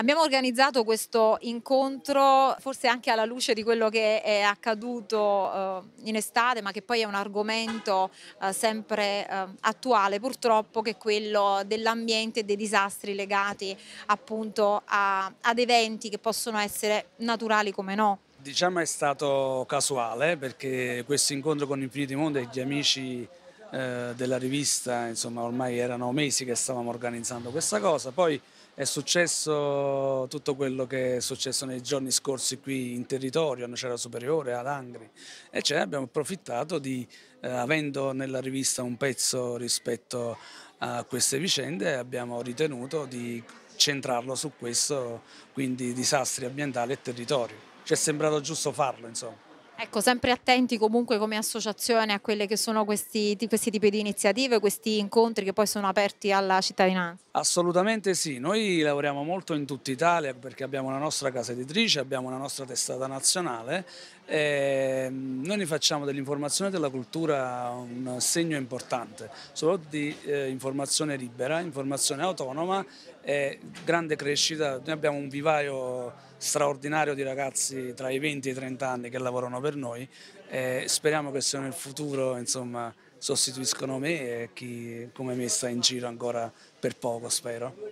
Abbiamo organizzato questo incontro forse anche alla luce di quello che è accaduto eh, in estate, ma che poi è un argomento eh, sempre eh, attuale purtroppo, che è quello dell'ambiente e dei disastri legati appunto a, ad eventi che possono essere naturali come no. Diciamo è stato casuale perché questo incontro con Infiniti Mondo e gli amici eh, della rivista, insomma ormai erano mesi che stavamo organizzando questa cosa, poi è successo tutto quello che è successo nei giorni scorsi qui in territorio, a Nocera Superiore, ad Angri, e cioè abbiamo approfittato di, eh, avendo nella rivista un pezzo rispetto a queste vicende, abbiamo ritenuto di centrarlo su questo, quindi disastri ambientali e territorio. Ci è sembrato giusto farlo, insomma. Ecco, sempre attenti comunque come associazione a quelle che sono questi, questi, tipi di iniziative, questi incontri che poi sono aperti alla cittadinanza. Assolutamente sì, noi lavoriamo molto in tutta Italia perché abbiamo la nostra casa editrice, abbiamo la nostra testata nazionale, noi facciamo dell'informazione e della cultura un segno importante, soprattutto di eh, informazione libera, informazione autonoma e grande crescita, noi abbiamo un vivaio straordinario di ragazzi tra i 20 e i 30 anni che lavorano per noi e speriamo che se nel futuro insomma, sostituiscono me e chi come me sta in giro ancora per poco spero.